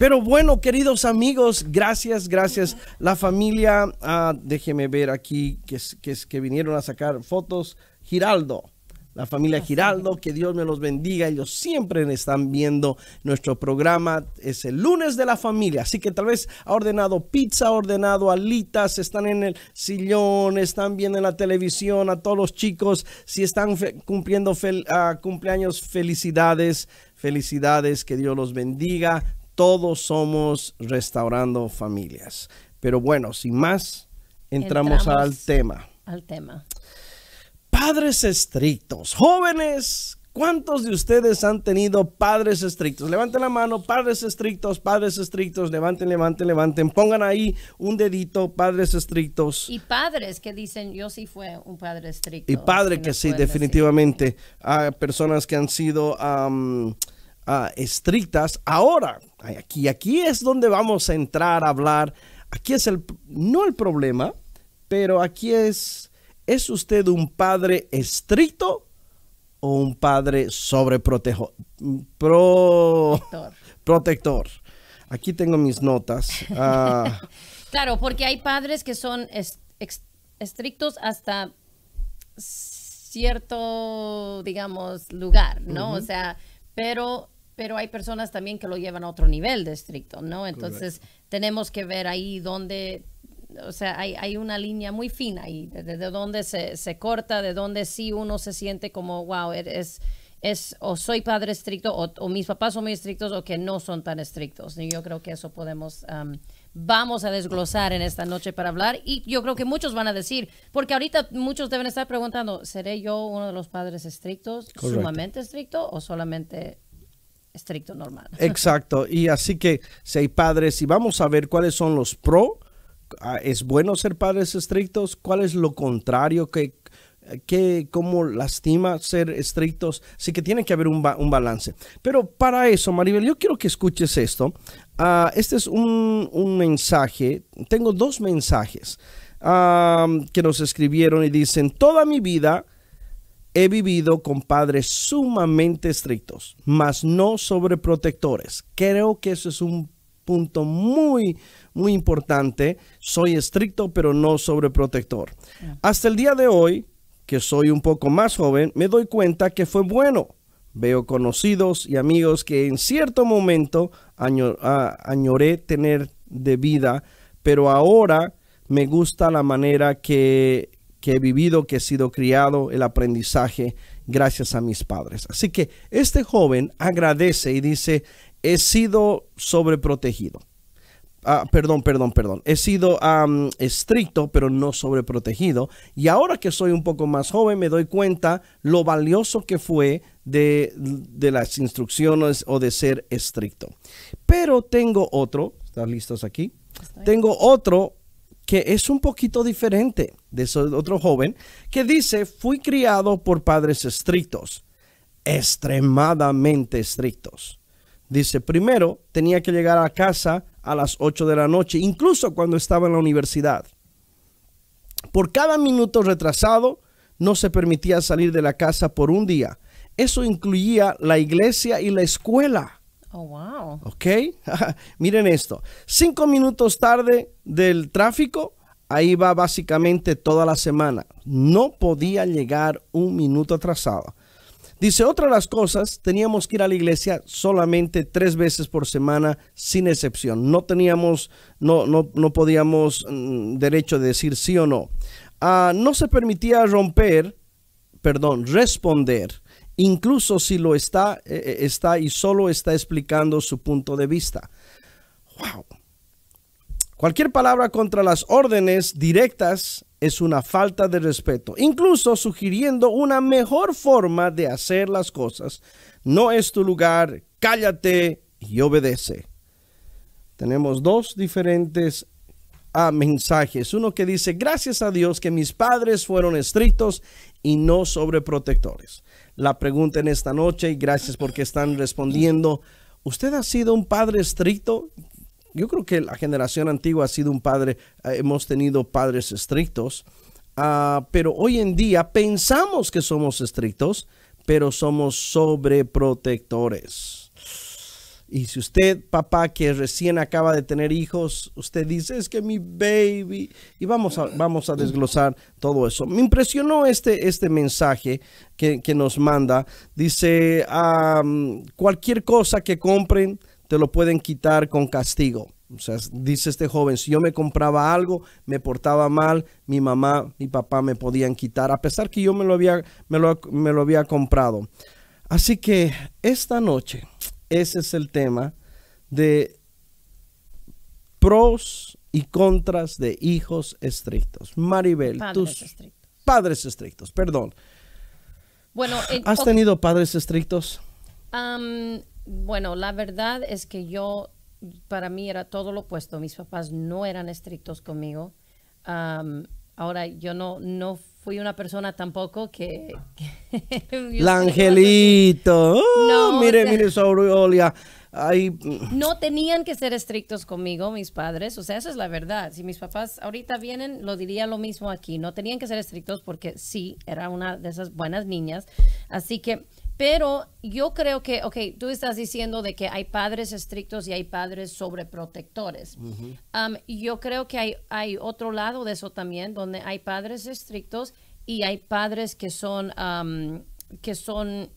Pero bueno, queridos amigos, gracias, gracias. La familia, ah, déjeme ver aquí, que, que, que vinieron a sacar fotos. Giraldo, la familia Giraldo, que Dios me los bendiga. Ellos siempre están viendo nuestro programa. Es el lunes de la familia, así que tal vez ha ordenado pizza, ha ordenado alitas, están en el sillón, están viendo en la televisión a todos los chicos. Si están cumpliendo ah, cumpleaños, felicidades. Felicidades, que Dios los bendiga todos somos restaurando familias. Pero bueno, sin más, entramos, al tema. Al tema. Padres estrictos, jóvenes, ¿cuántos de ustedes han tenido padres estrictos? Levanten la mano, padres estrictos, padres estrictos, levanten, levanten, levanten, pongan ahí un dedito, padres estrictos. Y padres que dicen, yo sí fue un padre estricto. Y padre que sí, definitivamente. Hay personas que han sido... Ah, estrictas. Ahora, aquí, aquí es donde vamos a entrar a hablar. Aquí es el, no el problema, pero aquí es, ¿es usted un padre estricto o un padre sobreprotejo, pro, protector. Aquí tengo mis notas. Ah. claro, porque hay padres que son estrictos hasta cierto, digamos, lugar, ¿no? O sea, pero pero hay personas también que lo llevan a otro nivel de estricto, ¿no? Entonces tenemos que ver ahí dónde, o sea, hay, una línea muy fina ahí, de, dónde se, corta, de dónde sí uno se siente como, wow, er, es, es o soy padre estricto o, mis papás son muy estrictos o que no son tan estrictos. Y yo creo que eso podemos... vamos a desglosar en esta noche para hablar y yo creo que muchos van a decir, porque ahorita muchos deben estar preguntando, ¿seré yo uno de los padres estrictos, sumamente estricto o solamente estricto normal. Exacto, y así que si hay padres, y vamos a ver cuáles son los pro, ah, ¿es bueno ser padres estrictos? ¿Cuál es lo contrario? que que cómo lastima ser estrictos. Así que tiene que haber un, balance. Pero para eso, Maribel, yo quiero que escuches esto. Ah, este es un, mensaje. Tengo dos mensajes ah, que nos escribieron y dicen, toda mi vida He vivido con padres sumamente estrictos, mas no sobreprotectores. Creo que eso es un punto muy, muy importante. Soy estricto, pero no sobreprotector. Ah. Hasta el día de hoy, que soy un poco más joven, me doy cuenta que fue bueno. Veo conocidos y amigos que en cierto momento añoré tener de vida, pero ahora me gusta la manera que, que he vivido, que he sido criado, el aprendizaje gracias a mis padres. Así que este joven agradece y dice, he sido sobreprotegido. Ah, perdón, perdón, perdón. He sido estricto, pero no sobreprotegido. Y ahora que soy un poco más joven, me doy cuenta lo valioso que fue de, las instrucciones o de ser estricto. Pero tengo otro, ¿están listos aquí? Tengo otro que es un poquito diferente de ese otro joven que dice, fui criado por padres estrictos, extremadamente estrictos. Dice, primero tenía que llegar a casa a las 8 de la noche, incluso cuando estaba en la universidad. Por cada minuto retrasado, no se permitía salir de la casa por un día. Eso incluía la iglesia y la escuela. Oh, wow. ¿Ok? Miren esto. Cinco minutos tarde del tráfico, ahí va básicamente toda la semana. No podía llegar un minuto atrasado. Dice, otra de las cosas, teníamos que ir a la iglesia solamente tres veces por semana, sin excepción. No teníamos, no, no, podíamos mm, derecho de decir sí o no. Ah, no se permitía romper, perdón, responder incluso si lo está, eh, eh, está y solo está explicando su punto de vista. Wow. Cualquier palabra contra las órdenes directas es una falta de respeto, incluso sugiriendo una mejor forma de hacer las cosas. No es tu lugar, cállate y obedece. Tenemos dos diferentes ah, mensajes. Uno que dice, gracias a Dios que mis padres fueron estrictos y no sobreprotectores la pregunta en esta noche y gracias porque están respondiendo. ¿Usted ha sido un padre estricto? Yo creo que la generación antigua ha sido un padre, eh, hemos tenido padres estrictos, ah, pero hoy en día pensamos que somos estrictos, pero somos sobreprotectores. Y si usted, papá, que recién acaba de tener hijos, usted dice, es que mi baby, y vamos a, vamos a desglosar todo eso. Me impresionó este, este mensaje que, nos manda. Dice, cualquier cosa que compren, te lo pueden quitar con castigo. O sea, dice este joven, si yo me compraba algo, me portaba mal, mi mamá, mi papá me podían quitar, a pesar que yo me lo había, me me lo había comprado. Así que esta noche ese es el tema de pros y contras de hijos estrictos. Maribel, padres tus estrictos. padres estrictos, perdón. Bueno, eh, ¿has tenido padres estrictos? bueno, la verdad es que yo, para mí era todo lo opuesto. Mis papás no eran estrictos conmigo. ahora, yo no, no fui una persona tampoco que... que el angelito. Oh, no, mire, mire mm. No tenían que ser estrictos conmigo, mis padres. O sea, eso es la verdad. Si mis papás ahorita vienen, lo diría lo mismo aquí. No tenían que ser estrictos porque sí, era una de esas buenas niñas. Así que pero yo creo que, ok, tú estás diciendo de que hay padres estrictos y hay padres sobreprotectores. Um, yo creo que hay, otro lado de eso también, donde hay padres estrictos y hay padres que son, um, que son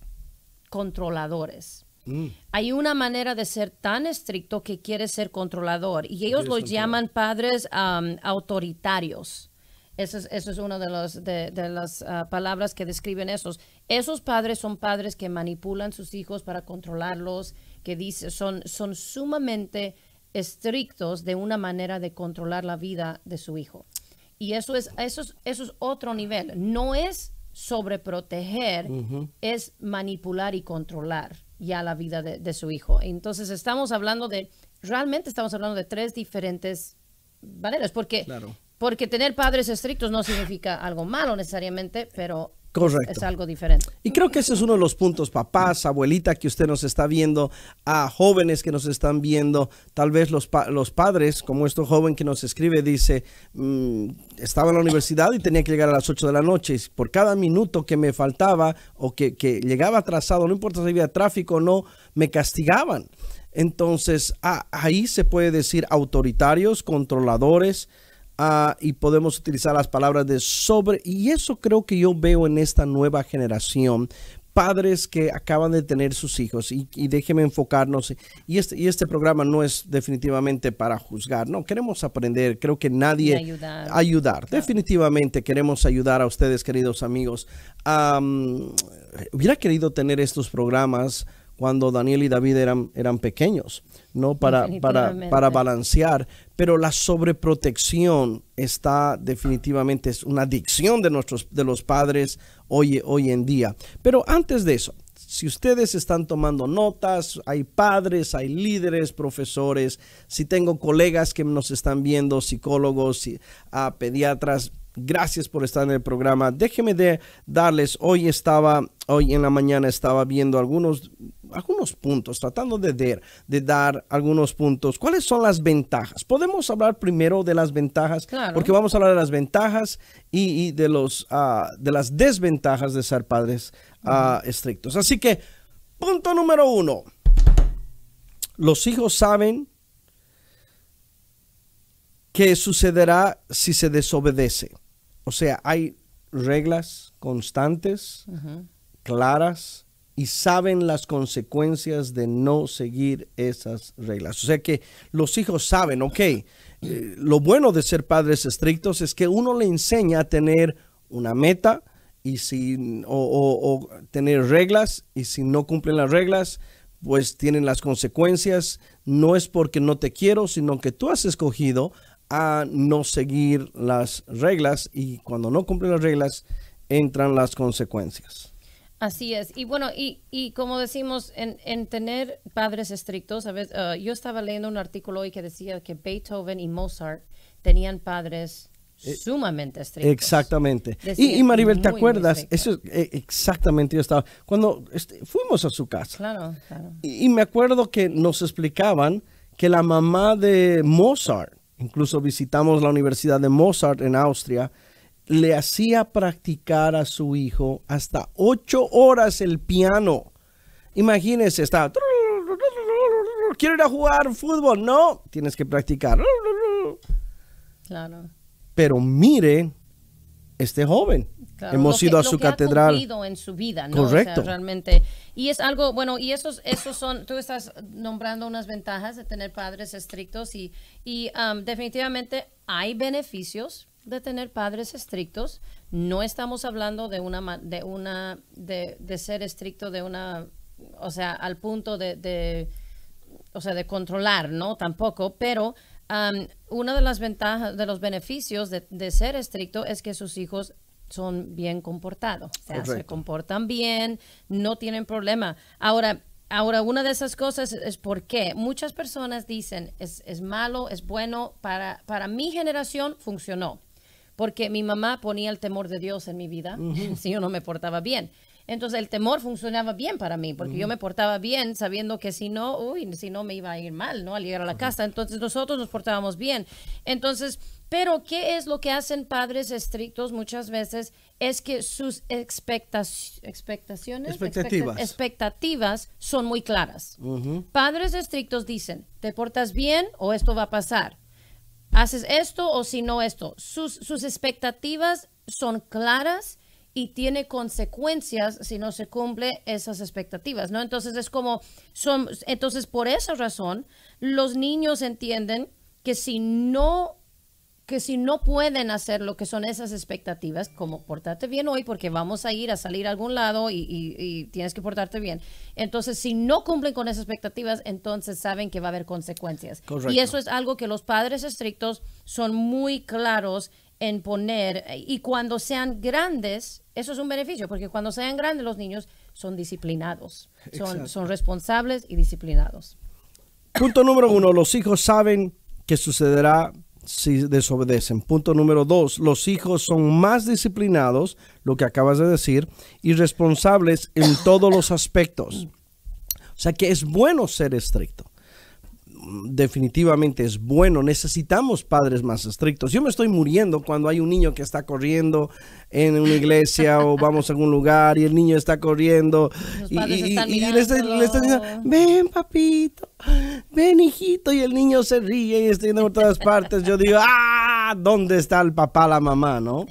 controladores. Mm. Hay una manera de ser tan estricto que quiere ser controlador y ellos los llaman padres um, autoritarios. Eso es, eso una de, de, las ah, palabras que describen esos. Esos padres son padres que manipulan sus hijos para controlarlos, que dice, son, son sumamente estrictos de una manera de controlar la vida de su hijo. Y eso es, eso es, eso es otro nivel. No es sobreproteger, es manipular y controlar ya la vida de, su hijo. Entonces estamos hablando de, realmente estamos hablando de tres diferentes valores. porque claro. Porque tener padres estrictos no significa algo malo necesariamente, pero es algo diferente. Y creo que ese es uno de los puntos, papás, abuelita que usted nos está viendo, a jóvenes que nos están viendo, tal vez los, los padres, como este joven que nos escribe, dice, mm, estaba en la universidad y tenía que llegar a las 8 de la noche, y por cada minuto que me faltaba o que, llegaba atrasado, no importa si había tráfico o no, me castigaban. Entonces, ahí se puede decir autoritarios, controladores, Ah, y podemos utilizar las palabras de sobre. Y eso creo que yo veo en esta nueva generación. Padres que acaban de tener sus hijos y, déjenme enfocarnos. Y este, y este programa no es definitivamente para juzgar, no, queremos aprender, creo que nadie... ayudar. Definitivamente queremos ayudar a ustedes, queridos amigos. hubiera querido tener estos programas cuando Daniel y David eran, eran pequeños, ¿no? Para, para, balancear. Pero la sobreprotección está definitivamente, es una adicción de, nuestros, de los padres hoy, hoy en día. Pero antes de eso, si ustedes están tomando notas, hay padres, hay líderes, profesores, si tengo colegas que nos están viendo, psicólogos, pediatras, gracias por estar en el programa. Déjeme de darles, hoy estaba, hoy en la mañana estaba viendo algunos algunos puntos, tratando de, de dar algunos puntos. ¿Cuáles son las ventajas? Podemos hablar primero de las ventajas, porque vamos a hablar de las ventajas y, de, los, ah, de las desventajas de ser padres ah, estrictos. Así que, punto número uno, los hijos saben qué sucederá si se desobedece. O sea, hay reglas constantes, claras, y saben las consecuencias de no seguir esas reglas. O sea que los hijos saben, ok, eh, lo bueno de ser padres estrictos es que uno le enseña a tener una meta y si, o tener reglas y si no cumplen las reglas, pues tienen las consecuencias. No es porque no te quiero, sino que tú has escogido a no seguir las reglas y cuando no cumplen las reglas entran las consecuencias. Así es. Y bueno, y, y como decimos, en, en, tener padres estrictos, a veces, uh, yo estaba leyendo un artículo hoy que decía que Beethoven y Mozart tenían padres eh, sumamente estrictos. Exactamente. Y, Maribel, ¿te acuerdas? eso es eh, exactamente yo estaba. Cuando este, fuimos a su casa. Claro, claro. Y, y, me acuerdo que nos explicaban que la mamá de Mozart, incluso visitamos la Universidad de Mozart en Austria, le hacía practicar a su hijo hasta ocho horas el piano. Imagínese, está... Quiero ir a jugar fútbol. No, tienes que practicar. Claro. Pero mire este joven. Hemos ido a su catedral. en su vida, ¿no? Correcto. realmente. Y es algo, bueno, y esos, esos son, tú estás nombrando unas ventajas de tener padres estrictos y, y definitivamente hay beneficios, de tener padres estrictos. No estamos hablando de una de una de, ser estricto de una, o sea, al punto de, o sea, de controlar, ¿no? Tampoco, pero una de las ventajas, de los beneficios de, ser estricto es que sus hijos son bien comportados, se comportan bien, no tienen problema. Ahora, ahora una de esas cosas es, es por qué. Muchas personas dicen, es, es, malo, es bueno, para, para mi generación funcionó porque mi mamá ponía el temor de Dios en mi vida si yo no me portaba bien. Entonces el temor funcionaba bien para mí, porque yo me portaba bien sabiendo que si no, uy, si no me iba a ir mal, ¿no? Al llegar a la casa. Entonces nosotros nos portábamos bien. Entonces, pero ¿qué es lo que hacen padres estrictos muchas veces? Es que sus expectaciones, expectativas. expectativas son muy claras. Padres estrictos dicen, te portas bien o esto va a pasar haces esto o si no esto. Sus, sus expectativas son claras y tiene consecuencias si no se cumple esas expectativas, ¿no? Entonces es como son entonces por esa razón los niños entienden que si no que si no pueden hacer lo que son esas expectativas, como portarte bien hoy porque vamos a ir a salir a algún lado y, tienes que portarte bien, entonces si no cumplen con esas expectativas, entonces saben que va a haber consecuencias. Y eso es algo que los padres estrictos son muy claros en poner y cuando sean grandes, eso es un beneficio, porque cuando sean grandes los niños son disciplinados, son, son responsables y disciplinados. Punto número uno, los hijos saben que sucederá si desobedecen. Punto número dos, los hijos son más disciplinados, lo que acabas de decir, y responsables en todos los aspectos. O sea que es bueno ser estricto definitivamente es bueno. Necesitamos padres más estrictos. Yo me estoy muriendo cuando hay un niño que está corriendo en una iglesia o vamos a algún lugar y el niño está corriendo y, le, está, diciendo, ven papito, ven hijito y el niño se ríe y está yendo por todas partes. Yo digo, ah, ¿dónde está el papá, la mamá, no?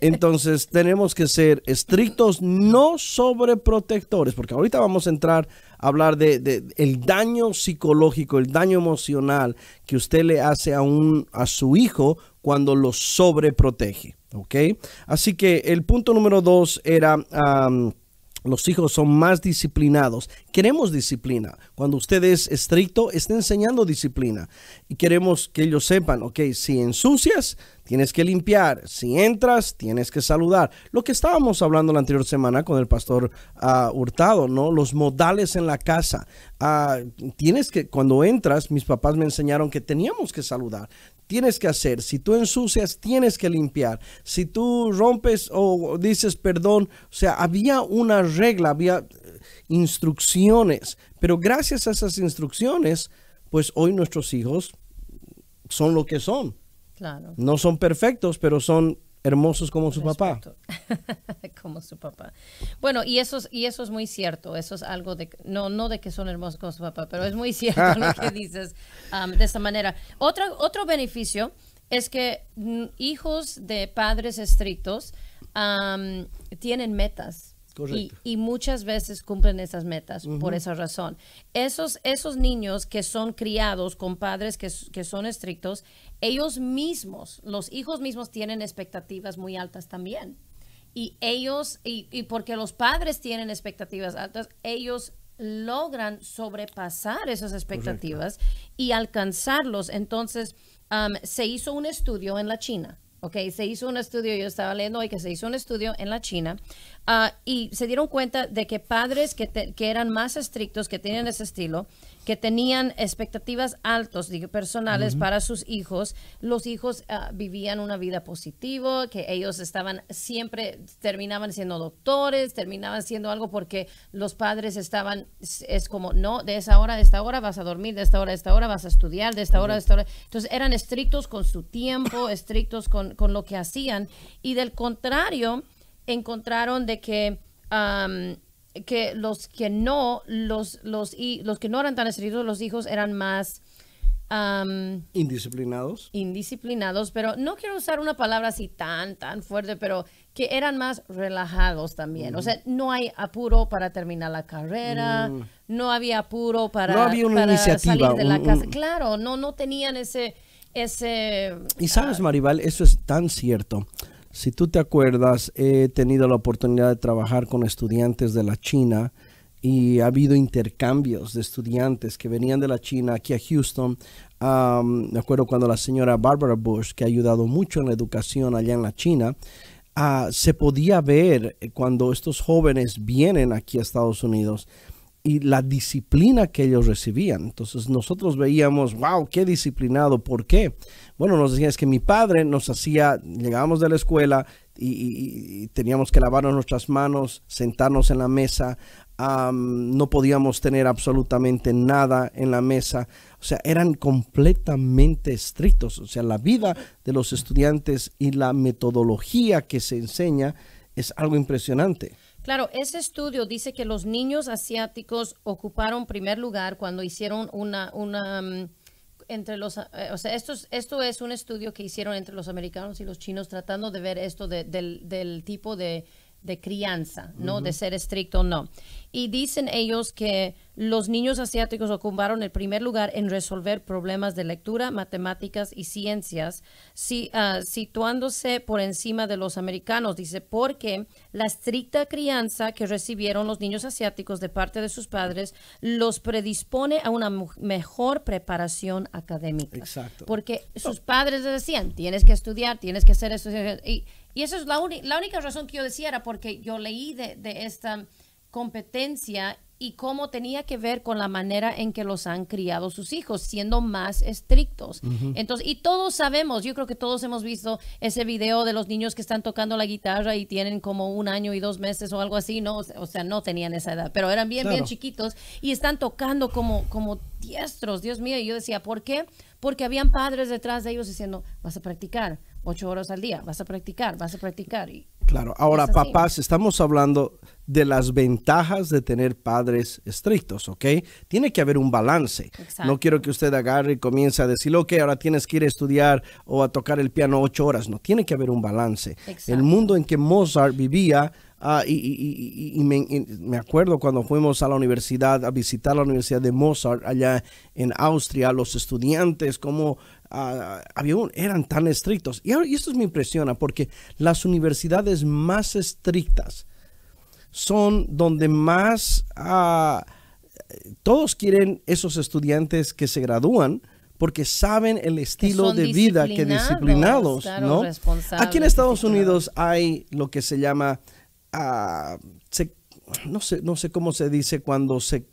Entonces tenemos que ser estrictos, no sobreprotectores, porque ahorita vamos a entrar hablar de, el daño psicológico, el daño emocional que usted le hace a, un, a su hijo cuando lo sobreprotege. ¿Ok? Así que el punto número dos era... Los hijos son más disciplinados. Queremos disciplina. Cuando usted es estricto, está enseñando disciplina. Y queremos que ellos sepan, ok, si ensucias, tienes que limpiar. Si entras, tienes que saludar. Lo que estábamos hablando la anterior semana con el pastor ah, Hurtado, ¿no? Los modales en la casa. Ah, tienes que, cuando entras, mis papás me enseñaron que teníamos que saludar tienes que hacer. Si tú ensucias, tienes que limpiar. Si tú rompes o dices perdón, o sea, había una regla, había eh, instrucciones. Pero gracias a esas instrucciones, pues hoy nuestros hijos son lo que son. Claro. No son perfectos, pero son hermosos como su papá. como su papá. Bueno, y eso, es, y eso es muy cierto, eso es algo de, no, no de que son hermosos como su papá, pero es muy cierto lo que dices um, de esa manera. Otro, otro beneficio es que mm, hijos de padres estrictos um, tienen metas. Y, y, muchas veces cumplen esas metas por esa razón. Esos, esos niños que son criados con padres que, que son estrictos, ellos mismos, los hijos mismos tienen expectativas muy altas también. Y ellos, y, porque los padres tienen expectativas altas, ellos logran sobrepasar esas expectativas y alcanzarlos. Entonces, um, se hizo un estudio en la China, ¿ok? Se hizo un estudio, yo estaba leyendo hoy que se hizo un estudio en la China ah, y se dieron cuenta de que padres que, que eran más estrictos, que tienen ese estilo, que tenían expectativas altos personales para sus hijos, los hijos ah, vivían una vida positiva, que ellos estaban siempre, terminaban siendo doctores, terminaban siendo algo porque los padres estaban, es como, no, de esa hora, de esta hora vas a dormir, de esta hora, de esta hora vas a estudiar, de esta hora, de esta hora. Entonces eran estrictos con su tiempo, estrictos con, con lo que hacían y del contrario, encontraron de que que los que no, los, los, y, los que no eran tan estrictos, los hijos eran más... indisciplinados. Indisciplinados, pero no quiero usar una palabra así tan, tan fuerte, pero que eran más relajados también. O mm. sea, no hay apuro para terminar la carrera, mm. no había apuro para, salir de la casa. Claro, no, no tenían ese... ese y sabes, ah, Maribal, eso es tan cierto. Si tú te acuerdas, he tenido la oportunidad de trabajar con estudiantes de la China y ha habido intercambios de estudiantes que venían de la China aquí a Houston. me acuerdo cuando la señora Barbara Bush, que ha ayudado mucho en la educación allá en la China, ah, se podía ver eh, cuando estos jóvenes vienen aquí a Estados Unidos y la disciplina que ellos recibían. Entonces nosotros veíamos, wow, qué disciplinado, ¿por qué? Bueno, nos decían, es que mi padre nos hacía, llegábamos de la escuela y, teníamos que lavarnos nuestras manos, sentarnos en la mesa, no podíamos tener absolutamente nada en la mesa, o sea, eran completamente estrictos, o sea, la vida de los estudiantes y la metodología que se enseña es algo impresionante. Claro, ese estudio dice que los niños asiáticos ocuparon primer lugar cuando hicieron una, una mm, entre los, eh, o sea, esto es, esto es un estudio que hicieron entre los americanos y los chinos tratando de ver esto del, del tipo de de crianza, ¿no? De ser estricto, no. Y dicen ellos que los niños asiáticos ocuparon el primer lugar en resolver problemas de lectura, matemáticas y ciencias, si, ah, situándose por encima de los americanos. Dice, porque la estricta crianza que recibieron los niños asiáticos de parte de sus padres los predispone a una mejor preparación académica. Exacto. Porque sus padres decían, tienes que estudiar, tienes que hacer eso Y y eso es la, única razón que yo decía era porque yo leí de, esta competencia y cómo tenía que ver con la manera en que los han criado sus hijos, siendo más estrictos. Entonces, y todos sabemos, yo creo que todos hemos visto ese video de los niños que están tocando la guitarra y tienen como un año y dos meses o algo así, ¿no? O sea, no tenían esa edad, pero eran bien, bien chiquitos y están tocando como, como diestros, Dios mío. Y yo decía, ¿por qué? Porque habían padres detrás de ellos diciendo, vas a practicar ocho horas al día, vas a practicar, vas a practicar. Y claro, ahora papás, estamos hablando de las ventajas de tener padres estrictos, ¿ok? Tiene que haber un balance. No quiero que usted agarre y comience a decir, ok, ahora tienes que ir a estudiar o a tocar el piano ocho horas. No, tiene que haber un balance. El mundo en que Mozart vivía ah, y, me, y, me, acuerdo cuando fuimos a la universidad, a visitar la Universidad de Mozart allá en Austria, los estudiantes, cómo Ah, eran tan estrictos. Y, esto me impresiona porque las universidades más estrictas son donde más ah, todos quieren esos estudiantes que se gradúan porque saben el estilo de vida que disciplinados, ¿no? Aquí en Estados Unidos hay lo que se llama, ah, no, sé, no sé cómo se dice cuando se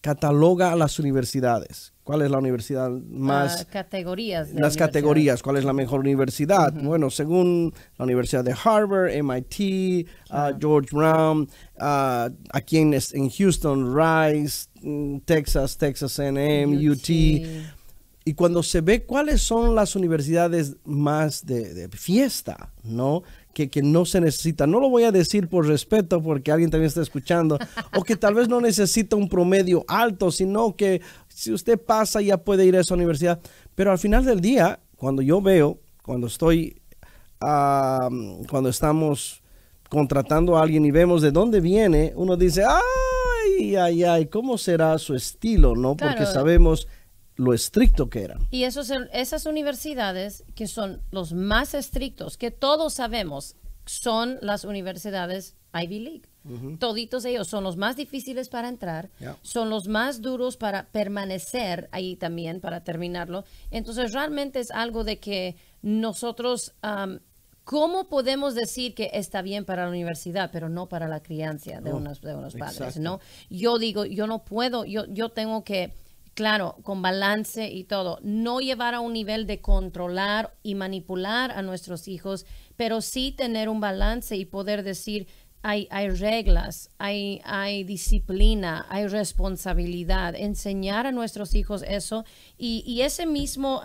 cataloga a las universidades. ¿Cuál es la universidad más? Ah, las categorías. las categorías. ¿Cuál es la mejor universidad? Bueno, según la Universidad de Harvard, MIT, ah, George Brown, ah, aquí en, en, Houston, Rice, mm, Texas, Texas A&M, UT. Y cuando se ve cuáles son las universidades más de fiesta, ¿no? que, no se necesita. No lo voy a decir por respeto porque alguien también está escuchando, o que tal vez no necesita un promedio alto, sino que si usted pasa ya puede ir a esa universidad. Pero al final del día, cuando yo veo, cuando estoy, cuando estamos contratando a alguien y vemos de dónde viene, uno dice, ay, ay, ay, ¿cómo será su estilo? ¿No? Porque sabemos lo estricto que era Y esos, esas universidades que son los más estrictos, que todos sabemos son las universidades Ivy League. Toditos ellos son los más difíciles para entrar, son los más duros para permanecer ahí también, para terminarlo. Entonces realmente es algo de que nosotros, ¿cómo podemos decir que está bien para la universidad, pero no para la crianza de, oh, unos, padres? ¿no? Yo digo, yo no puedo, yo, yo tengo que claro, con balance y todo, no llevar a un nivel de controlar y manipular a nuestros hijos, pero sí tener un balance y poder decir, hay, reglas, hay, hay, disciplina, hay responsabilidad. Enseñar a nuestros hijos eso. Y, ese, mismo,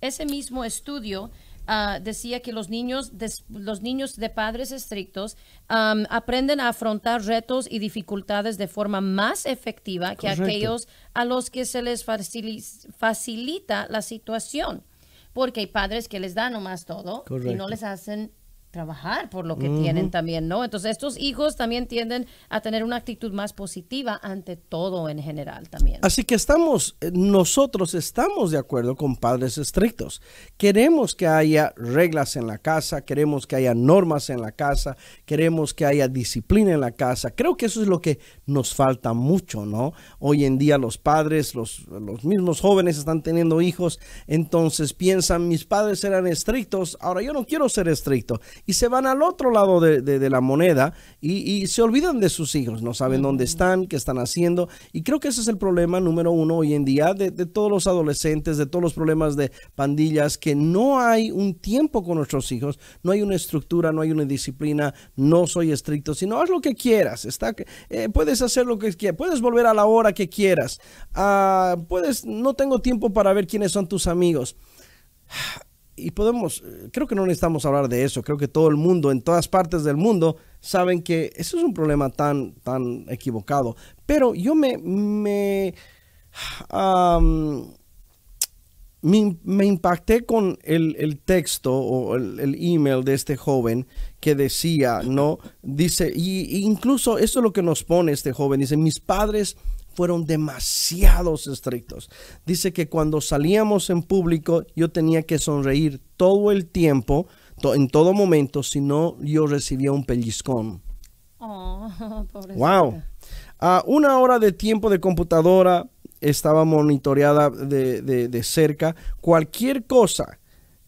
ese mismo estudio Ah, decía que los niños, de, los niños de padres estrictos aprenden a afrontar retos y dificultades de forma más efectiva que aquellos a los que se les facilita la situación porque hay padres que les dan nomás todo y no les hacen trabajar por lo que tienen también, ¿no? Entonces estos hijos también tienden a tener una actitud más positiva ante todo en general también. Así que estamos, eh, nosotros estamos de acuerdo con padres estrictos. Queremos que haya reglas en la casa, queremos que haya normas en la casa, queremos que haya disciplina en la casa. Creo que eso es lo que nos falta mucho, ¿no? Hoy en día los padres, los, los mismos jóvenes están teniendo hijos, entonces piensan, mis padres eran estrictos, ahora yo no quiero ser estricto y se van al otro lado de, de, la moneda y, y, se olvidan de sus hijos, no saben dónde están, qué están haciendo. Y creo que ese es el problema número uno hoy en día de, de todos los adolescentes, de todos los problemas de pandillas, que no hay un tiempo con nuestros hijos, no hay una estructura, no hay una disciplina, no soy estricto, sino haz lo que quieras, está, eh, puedes hacer lo que quieras, puedes volver a la hora que quieras, ah, puedes, no tengo tiempo para ver quiénes son tus amigos y podemos, eh, creo que no necesitamos hablar de eso, creo que todo el mundo, en todas partes del mundo, saben que eso es un problema tan, tan equivocado. Pero yo me, me, me, impacté con el, texto o el, email de este joven que decía, ¿no? Dice, e incluso eso es lo que nos pone este joven, dice, mis padres fueron demasiados estrictos. Dice que cuando salíamos en público yo tenía que sonreír todo el tiempo, en todo momento, si no yo recibía un pellizcón. Oh, wow. A una hora de tiempo de computadora estaba monitoreada de, cerca. Cualquier cosa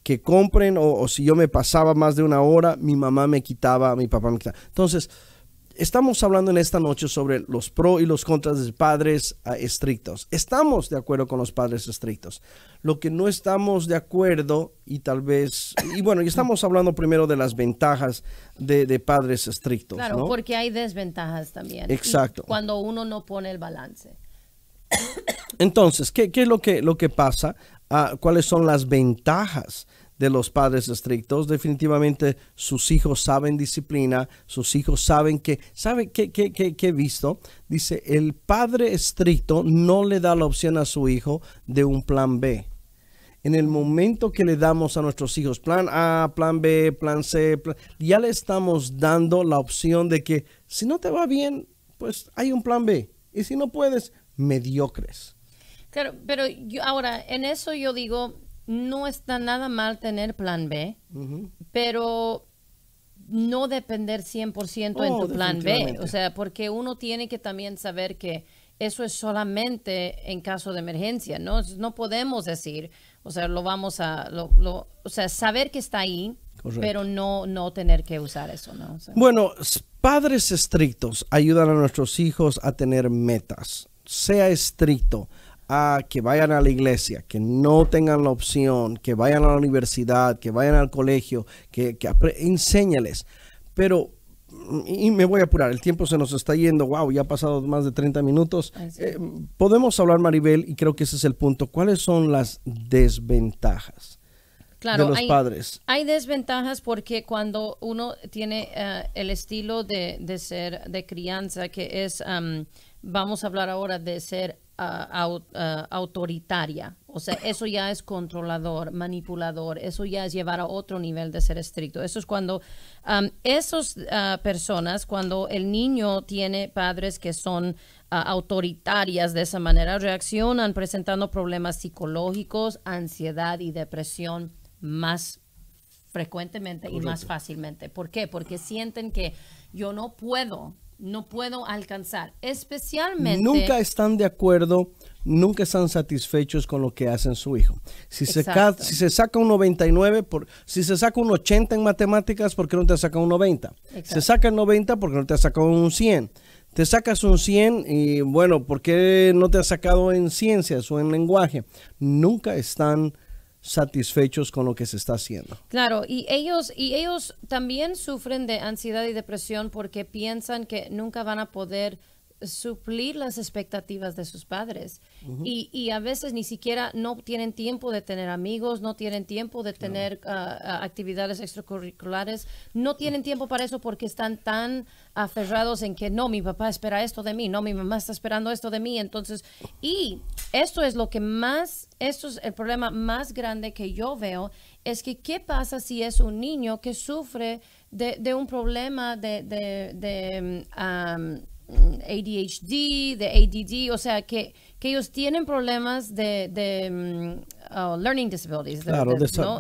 que compren o, o, si yo me pasaba más de una hora, mi mamá me quitaba, mi papá me quitaba. Entonces, Estamos hablando en esta noche sobre los pros y los contras de padres ah, estrictos. Estamos de acuerdo con los padres estrictos. Lo que no estamos de acuerdo y tal vez, y bueno, y estamos hablando primero de las ventajas de, padres estrictos. Claro, porque hay desventajas también. Exacto. Cuando uno no pone el balance. Entonces, ¿qué, es lo que, lo que pasa? Ah, ¿Cuáles son las ventajas de los padres estrictos. Definitivamente sus hijos saben disciplina, sus hijos saben que, sabe qué, qué, qué, qué he visto? Dice, el padre estricto no le da la opción a su hijo de un plan B en el momento que le damos a nuestros hijos plan A, plan B, plan C, ya le estamos dando la opción de que si no te va bien, pues hay un plan B. Y si no puedes, mediocres. Claro, pero yo ahora en eso yo digo, no está nada mal tener plan B, pero no depender 100% en oh, tu plan B. O sea, porque uno tiene que también saber que eso es solamente en caso de emergencia, ¿no? podemos decir, o sea, lo vamos a, lo, o sea, saber que está ahí, pero no, no tener que usar eso, ¿no? bueno, padres estrictos ayudan a nuestros hijos a tener metas. Sea estricto a que vayan a la iglesia, que no tengan la opción, que vayan a la universidad, que vayan al colegio, que, que enséñales. Pero, y me voy a apurar, el tiempo se nos está yendo, wow, ya ha pasado más de 30 minutos. Eh, podemos hablar, Maribel, y creo que ese es el punto, ¿cuáles son las desventajas? Claro, de los hay, padres. Hay desventajas porque cuando uno tiene eh, el estilo de, de, ser, de crianza, que es, vamos a hablar ahora de ser Ah, ah, autoritaria. O sea, eso ya es controlador, manipulador, eso ya es llevar a otro nivel de ser estricto. Eso es cuando esas ah, personas, cuando el niño tiene padres que son autoritarias de esa manera, reaccionan presentando problemas psicológicos, ansiedad y depresión más frecuentemente y más fácilmente. ¿Por qué? Porque sienten que yo no puedo no puedo alcanzar. Especialmente... Nunca están de acuerdo, nunca están satisfechos con lo que hacen su hijo. Si, se, si se saca un 99, por, si se saca un 80 en matemáticas, ¿por qué no te ha saca un 90? Se saca el 90 porque no te ha sacado un 100. Te sacas un 100 y bueno, ¿por qué no te ha sacado en ciencias o en lenguaje? Nunca están satisfechos con lo que se está haciendo. Claro, y ellos, y ellos también sufren de ansiedad y depresión porque piensan que nunca van a poder suplir las expectativas de sus padres. y, a veces ni siquiera no tienen tiempo de tener amigos, no tienen tiempo de tener ah, actividades extracurriculares, no tienen tiempo para eso porque están tan aferrados en que no, mi papá espera esto de mí, no, mi mamá está esperando esto de mí. Entonces, y esto es lo que más, esto es el problema más grande que yo veo, es que qué pasa si es un niño que sufre de, un problema de... de, mm, ADHD, de ADD, o sea, que, que ellos tienen problemas de, de mm, oh, learning disabilities. De, claro,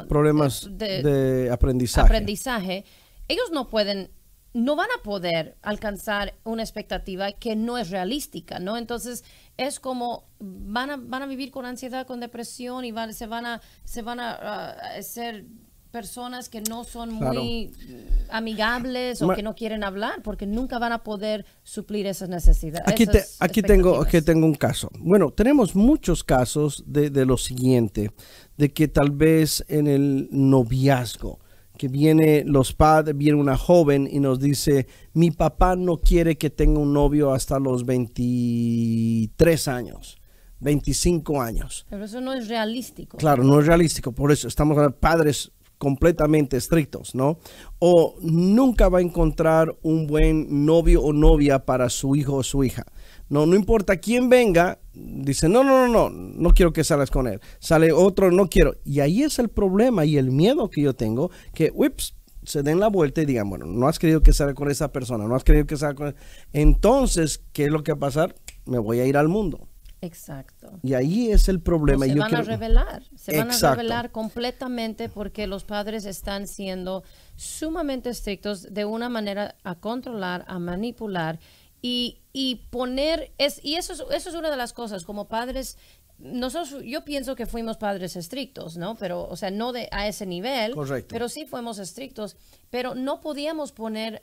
problemas de, aprendizaje. aprendizaje. Ellos no pueden, no van a poder alcanzar una expectativa que no es realística, ¿no? Entonces, es como van a, van a vivir con ansiedad, con depresión y van, se van a, se van a ser personas que no son muy eh, amigables o que no quieren hablar porque nunca van a poder suplir esas necesidades. Aquí, aquí tengo, aquí tengo un caso. Bueno, tenemos muchos casos de, lo siguiente, de que tal vez en el noviazgo, que viene los padres, viene una joven y nos dice, mi papá no quiere que tenga un novio hasta los 23 años. 25 años. Pero eso no es realístico. Claro, no es realístico. Por eso estamos hablando de padres completamente estrictos, ¿no? O nunca va a encontrar un buen novio o novia para su hijo o su hija. No, no importa quién venga, dice, no, no, no, no, no quiero que salgas con él. Sale otro, no quiero. Y ahí es el problema y el miedo que yo tengo, que, ups, se den la vuelta y digan, bueno, no has querido que salga con esa persona, no has querido que salga con... Entonces, ¿qué es lo que va a pasar? Me voy a ir al mundo. Exacto. Y ahí es el problema. Pues se van a revelar, se van a revelar completamente porque los padres están siendo sumamente estrictos de una manera a controlar, a manipular y, y poner, es, y eso es, eso es una de las cosas, como padres nosotros, yo pienso que fuimos padres estrictos, ¿no? Pero, o sea, no de, a ese nivel. Correcto. Pero sí fuimos estrictos. Pero no podíamos poner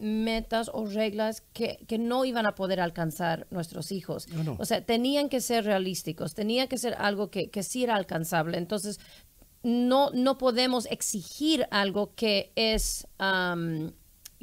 metas o reglas que, no iban a poder alcanzar nuestros hijos. O sea, tenían que ser realísticos, tenía que ser algo que, que sí era alcanzable. Entonces, no, no podemos exigir algo que es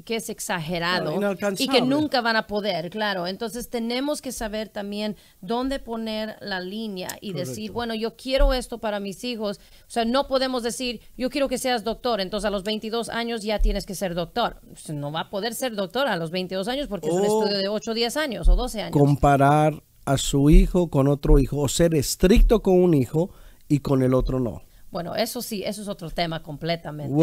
que es exagerado y que nunca van a poder, claro. Entonces tenemos que saber también dónde poner la línea y decir, bueno, yo quiero esto para mis hijos. O sea, no podemos decir, yo quiero que seas doctor, entonces a los 22 años ya tienes que ser doctor. No va a poder ser doctor a los 22 años porque es un estudio de 8, 10 años o 12 años. Comparar a su hijo con otro hijo o ser estricto con un hijo y con el otro no. Bueno, eso sí, eso es otro tema completamente.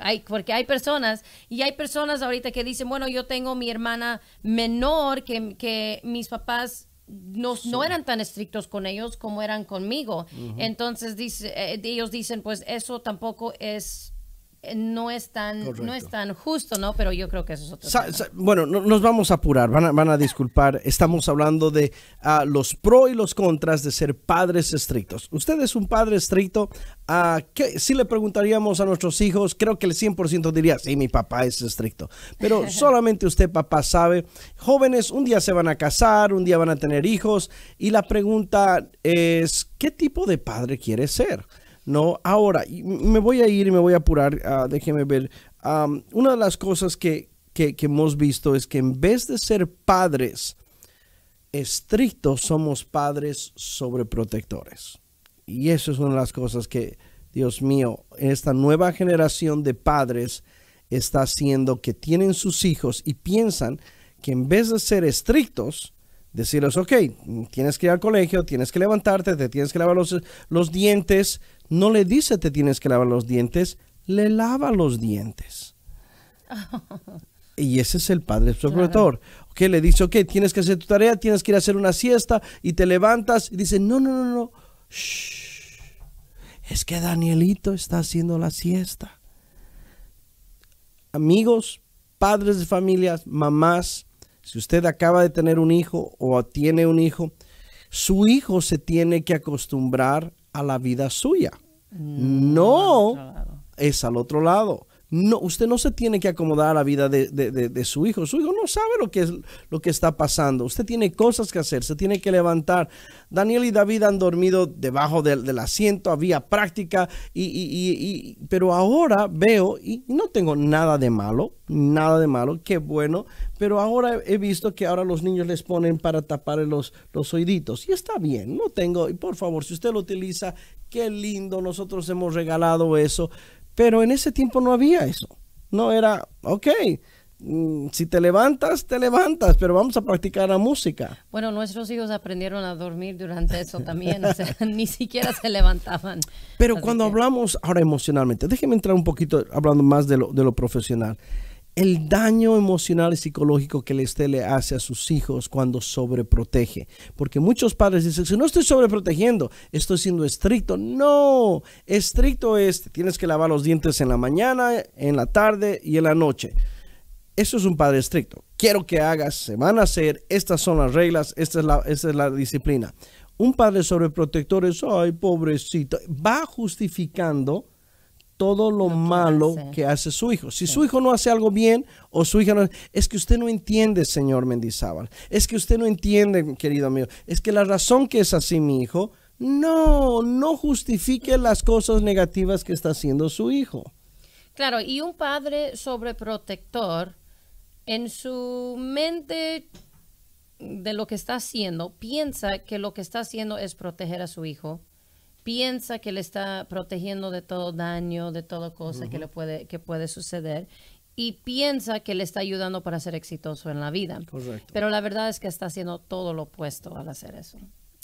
hay, porque hay personas, y hay personas ahorita que dicen, bueno, yo tengo mi hermana menor que, que mis papás no, no eran tan estrictos con ellos como eran conmigo. Entonces dice, eh, ellos dicen, pues eso tampoco es no es tan, no es justo, ¿no? Pero yo creo que eso es otro. Bueno, no, nos vamos a apurar, van a, van a disculpar. Estamos hablando de ah, los pro y los contras de ser padres estrictos. Usted es un padre estricto. Ah, si le preguntaríamos a nuestros hijos, creo que el 100% diría, sí, mi papá es estricto. Pero solamente usted, papá, sabe. Jóvenes, un día se van a casar, un día van a tener hijos. Y la pregunta es, ¿qué tipo de padre quiere ser? ¿no? Ahora, me voy a ir y me voy a apurar, ah, déjeme ver. una de las cosas que, hemos visto es que en vez de ser padres estrictos, somos padres sobreprotectores. Y eso es una de las cosas que, Dios mío, esta nueva generación de padres está haciendo que tienen sus hijos y piensan que en vez de ser estrictos, decirles, ok, tienes que ir al colegio, tienes que levantarte, te tienes que lavar los, los dientes, no le dice te tienes que lavar los dientes, le lava los dientes. Y ese es el padre sobretor Que le dice, ok, tienes que hacer tu tarea, tienes que ir a hacer una siesta y te levantas y dice, no, no, no, no. Es que Danielito está haciendo la siesta. Amigos, padres de familias, mamás, si usted acaba de tener un hijo o tiene un hijo, su hijo se tiene que acostumbrar a la vida suya. Mm, no, es al otro lado. No, usted no se tiene que acomodar a la vida de, de, su hijo. Su hijo no sabe lo que, es, lo que está pasando. Usted tiene cosas que hacer, se tiene que levantar. Daniel y David han dormido debajo del, asiento, había práctica, y, y, pero ahora veo, y no tengo nada de malo, nada de malo, qué bueno, pero ahora he visto que ahora los niños les ponen para tapar los, los oíditos. Y está bien, no tengo, y por favor, si usted lo utiliza, qué lindo, nosotros hemos regalado eso pero en ese tiempo no había eso. No era, ok, mm, si te levantas, te levantas, pero vamos a practicar la música. Bueno, nuestros hijos aprendieron a dormir durante eso también, ni siquiera se levantaban. Pero cuando hablamos ahora emocionalmente, déjeme entrar un poquito hablando más de lo, de lo profesional el daño emocional y psicológico que esté le hace a sus hijos cuando sobreprotege. Porque muchos padres dicen, si no estoy sobreprotegiendo, estoy siendo estricto. No, estricto es, tienes que lavar los dientes en la mañana, en la tarde y en la noche. Eso es un padre estricto. Quiero que hagas, se van a hacer, estas son las reglas, esta es esta es la disciplina. Un padre sobreprotector es, ay, pobrecito, va justificando todo lo, malo que hace su hijo. Si su hijo no hace algo bien o su hija no... Es que usted no entiende, señor Mendizábal. Es que usted no entiende, querido amigo. Es que la razón que es así mi hijo, no, no justifique las cosas negativas que está haciendo su hijo. Claro, y un padre sobreprotector en su mente de lo que está haciendo, piensa que lo que está haciendo es proteger a su hijo piensa que le está protegiendo de todo daño, de todo cosa que le puede, que puede suceder y piensa que le está ayudando para ser exitoso en la vida. Pero la verdad es que está haciendo todo lo opuesto al hacer eso.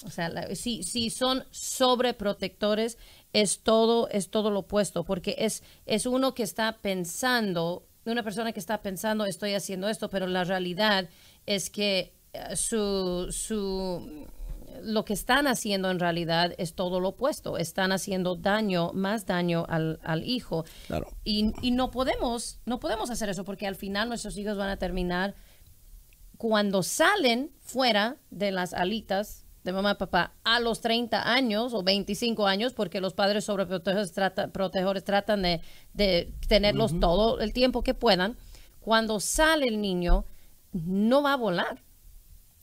O sea, si, si son sobreprotectores, es todo, es todo lo opuesto, porque es, es uno que está pensando, una persona que está pensando, estoy haciendo esto, pero la realidad es que eh, su, su lo que están haciendo en realidad es todo lo opuesto. Están haciendo daño, más daño al, hijo. Claro. Y, y, no podemos, no podemos hacer eso porque al final nuestros hijos van a terminar cuando salen fuera de las alitas de mamá y papá a los 30 años o 25 años, porque los padres sobreprotegidos tratan de, tenerlos todo el tiempo que puedan. Cuando sale el niño, no va a volar.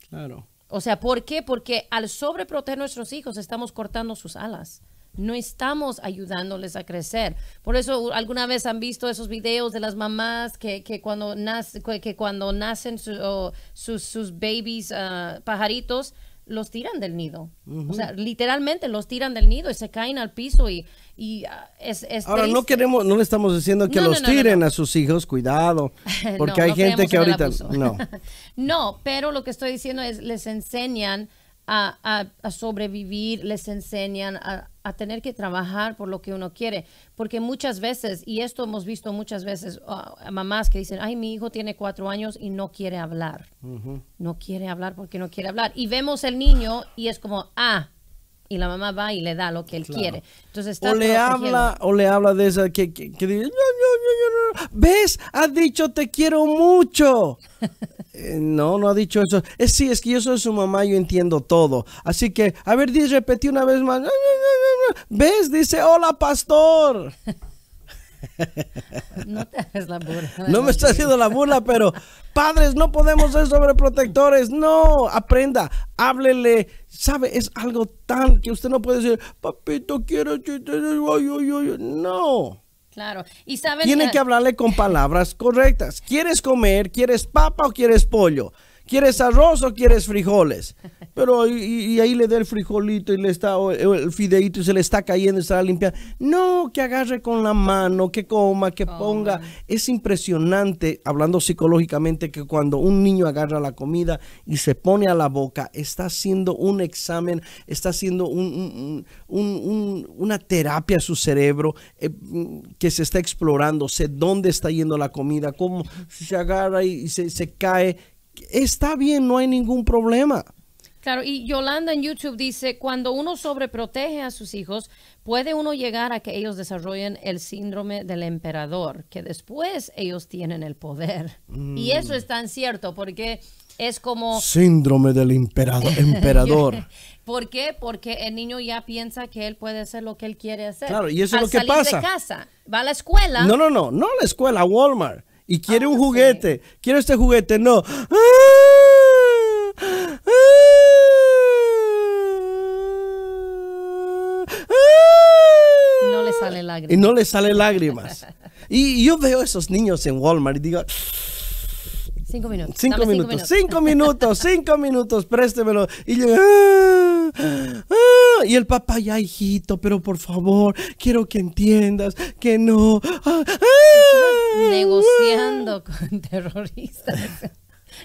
Claro. O sea, ¿por qué? Porque al sobreproteger nuestros hijos estamos cortando sus alas. No estamos ayudándoles a crecer. Por eso alguna vez han visto esos videos de las mamás que, cuando, cuando nacen sus, sus babies ah, pajaritos, los tiran del nido. O sea, literalmente los tiran del nido y se caen al piso y, y ah, es, es Ahora, no queremos, no le estamos diciendo que los tiren a sus hijos, cuidado, porque hay gente que ahorita... No. no, pero lo que estoy diciendo es, les enseñan a sobrevivir, les enseñan a, a tener que trabajar por lo que uno quiere. Porque muchas veces, y esto hemos visto muchas veces, uh, mamás que dicen, ay, mi hijo tiene cuatro años y no quiere hablar. No quiere hablar porque no quiere hablar. Y vemos el niño y es como, ah, y la mamá va y le da lo que él quiere. Entonces está o le habla o le habla de esa que, que, ves, ha dicho te quiero mucho. Eh, no, no ha dicho eso. Es sí, es que yo soy su mamá, yo entiendo todo. Así que, a ver, dice, repetí una vez más. ¿Ves? Dice, hola, pastor. No te hagas la burla. no me está haciendo la burla, pero padres, no podemos ser sobreprotectores. No, aprenda, háblele. Sabe, es algo tan que usted no puede decir, papito, quiero. Ay, No. Claro. Y saben que hablarle con palabras correctas. ¿Quieres comer? ¿Quieres papa o quieres pollo? ¿Quieres arroz o quieres frijoles? Pero y, ahí le da el frijolito y le está el fideito y se le está cayendo, está limpiando. No, que agarre con la mano, que coma, que oh, ponga. Es impresionante, hablando psicológicamente, que cuando un niño agarra la comida y se pone a la boca, está haciendo un examen, está haciendo una terapia a su cerebro eh, que se está explorando, sé dónde está yendo la comida, cómo se agarra y, se, se cae está bien, no hay ningún problema. Claro, y Yolanda en YouTube dice, cuando uno sobreprotege a sus hijos, puede uno llegar a que ellos desarrollen el síndrome del emperador, que después ellos tienen el poder. Y mm. eso es tan cierto, porque es como... Síndrome del emperador. ¿Por qué? Porque el niño ya piensa que él puede hacer lo que él quiere hacer. Claro, y eso es lo que pasa. De casa, va a la escuela. No, no, no, no a la escuela, a Walmart. Y quiere ah, un juguete. quiere este juguete. No. ¡Ah! Y no le sale lágrimas. y yo veo esos niños en Walmart y digo... Cinco minutos. Cinco, minutos. cinco minutos. Cinco minutos, préstemelo. Y ah, ah". y el papá, ya hijito, pero por favor, quiero que entiendas que no. Ah, negociando con terroristas.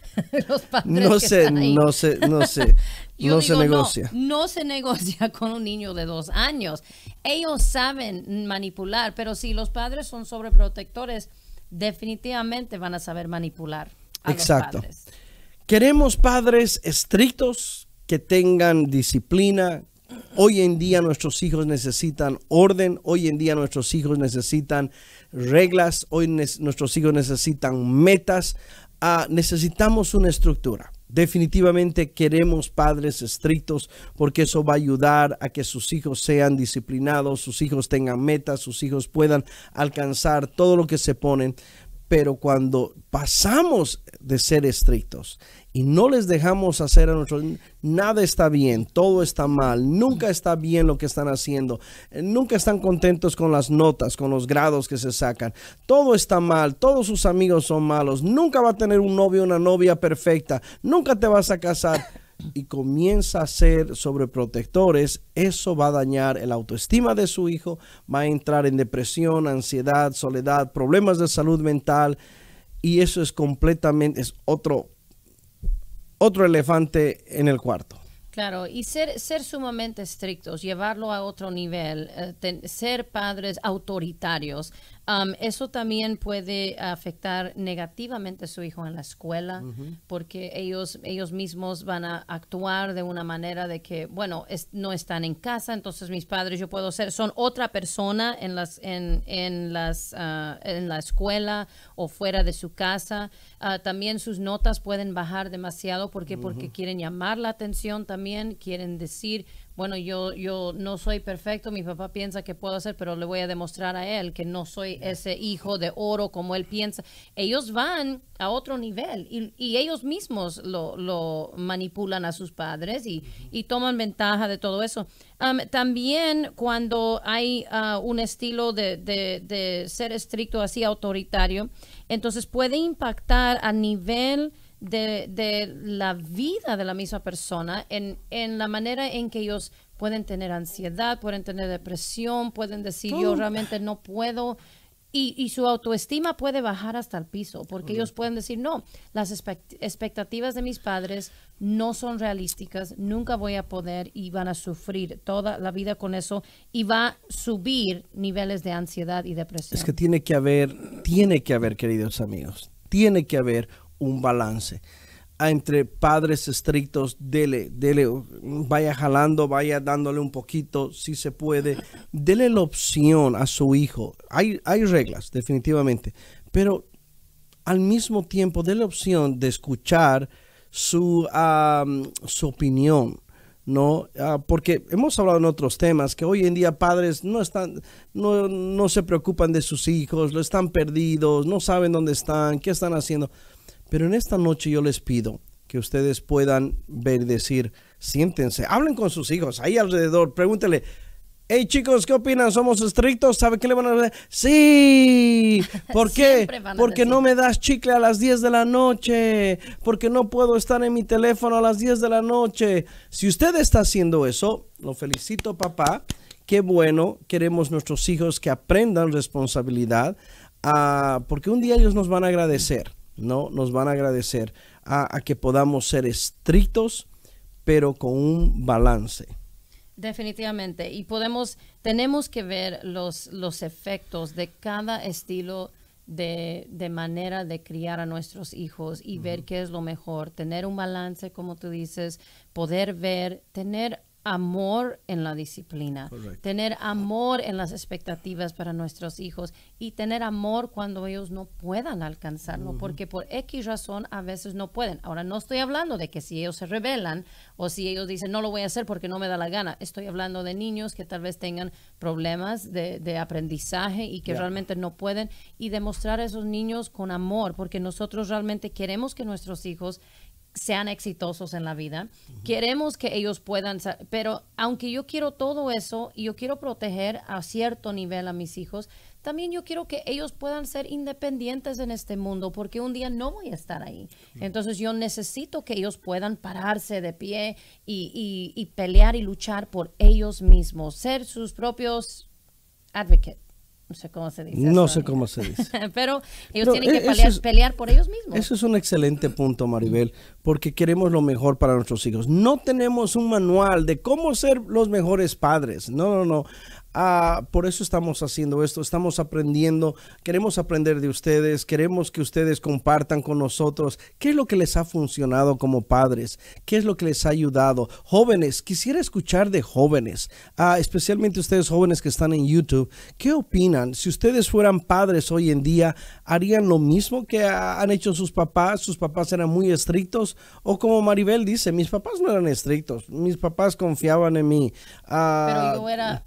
los No sé, no sé, no sé. no se negocia. No, se negocia con un niño de dos años. Ellos saben manipular, pero si los padres son sobreprotectores, definitivamente van a saber manipular. Exacto. Queremos padres estrictos que tengan disciplina. Hoy en día nuestros hijos necesitan orden, hoy en día nuestros hijos necesitan reglas, hoy nuestros hijos necesitan metas. Ah, necesitamos una estructura. Definitivamente queremos padres estrictos porque eso va a ayudar a que sus hijos sean disciplinados, sus hijos tengan metas, sus hijos puedan alcanzar todo lo que se ponen. Pero cuando pasamos de ser estrictos y no les dejamos hacer a nuestros... Nada está bien, todo está mal, nunca está bien lo que están haciendo, eh, nunca están contentos con las notas, con los grados que se sacan, todo está mal, todos sus amigos son malos, nunca va a tener un novio, una novia perfecta, nunca te vas a casar y comienza a ser sobreprotectores, eso va a dañar el autoestima de su hijo, va a entrar en depresión, ansiedad, soledad, problemas de salud mental y eso es completamente, es otro otro elefante en el cuarto. Claro, y ser, ser sumamente estrictos, llevarlo a otro nivel, eh, ser padres autoritarios, eso también puede afectar negativamente a su hijo en la escuela porque ellos, ellos mismos van a actuar de una manera de que, bueno, no están en casa, entonces mis padres yo puedo ser, son otra persona en, las, en, en las, ah, en la escuela o fuera de su casa. Ah, también sus notas pueden bajar demasiado porque, porque quieren llamar la atención también, quieren decir bueno, yo, yo no soy perfecto, mi papá piensa que puedo hacer, pero le voy a demostrar a él que no soy ese hijo de oro como él piensa. Ellos van a otro nivel y, ellos mismos lo, lo, manipulan a sus padres y, y toman ventaja de todo eso. también cuando hay ah, un estilo de, de ser estricto así autoritario, entonces puede impactar a nivel de, la vida de la misma persona, en, la manera en que ellos pueden tener ansiedad, pueden tener depresión, pueden decir yo realmente no puedo. Y, su autoestima puede bajar hasta el piso, porque ellos pueden decir, no, las expectativas de mis padres no son realísticas, nunca voy a poder y van a sufrir toda la vida con eso y va a subir niveles de ansiedad y depresión. Es que tiene que haber, tiene que haber, queridos amigos, tiene que haber un balance ah, entre padres estrictos, dele, dele, vaya jalando, vaya dándole un poquito, si se puede, dele la opción a su hijo. Hay, hay reglas, definitivamente, pero al mismo tiempo dele la opción de escuchar su, su opinión. ¿no? Ah, porque hemos hablado en otros temas que hoy en día padres no están, no, no se preocupan de sus hijos, lo están perdidos, no saben dónde están, qué están haciendo. Pero en esta noche yo les pido que ustedes puedan ver, decir, siéntense, hablen con sus hijos ahí alrededor, pregúntele, Hey chicos, ¿qué opinan? ¿Somos estrictos? ¿Sabe qué le van a decir? Sí. ¿Por qué? Porque no me das chicle a las 10 de la noche. Porque no puedo estar en mi teléfono a las 10 de la noche. Si usted está haciendo eso, lo felicito papá. Qué bueno. Queremos nuestros hijos que aprendan responsabilidad. Ah, porque un día ellos nos van a agradecer no nos van a agradecer a, que podamos ser estrictos, pero con un balance. Definitivamente. Y podemos, tenemos que ver los, los efectos de cada estilo de, de manera de criar a nuestros hijos y ver qué es lo mejor. Tener un balance, como tú dices, poder ver, tener amor en la disciplina, tener amor en las expectativas para nuestros hijos y tener amor cuando ellos no puedan alcanzarlo, porque por X razón a veces no pueden. Ahora, no estoy hablando de que si ellos se rebelan o si ellos dicen no lo voy a hacer porque no me da la gana, estoy hablando de niños que tal vez tengan problemas de, aprendizaje y que realmente no pueden y demostrar a esos niños con amor, porque nosotros realmente queremos que nuestros hijos sean exitosos en la vida. Queremos que ellos puedan, pero aunque yo quiero todo eso y yo quiero proteger a cierto nivel a mis hijos, también yo quiero que ellos puedan ser independientes en este mundo porque un día no voy a estar ahí. Entonces yo necesito que ellos puedan pararse de pie y, y pelear y luchar por ellos mismos, ser sus propios advocates no sé cómo se dice. No sé cómo se dice. Pero ellos tienen que e-, pelear, pelear, por ellos mismos. Eso es un excelente punto, Maribel, porque queremos lo mejor para nuestros hijos. No tenemos un manual de cómo ser los mejores padres. No, no, no. Ah, por eso estamos haciendo esto, estamos aprendiendo, queremos aprender de ustedes, queremos que ustedes compartan con nosotros qué es lo que les ha funcionado como padres, qué es lo que les ha ayudado. Jóvenes, quisiera escuchar de jóvenes, ah, especialmente ustedes jóvenes que están en YouTube, ¿qué opinan? Si ustedes fueran padres hoy en día, ¿harían lo mismo que han hecho sus papás? ¿Sus papás eran muy estrictos? O como Maribel dice, mis papás no eran estrictos, mis papás confiaban en mí. Ah, Pero yo era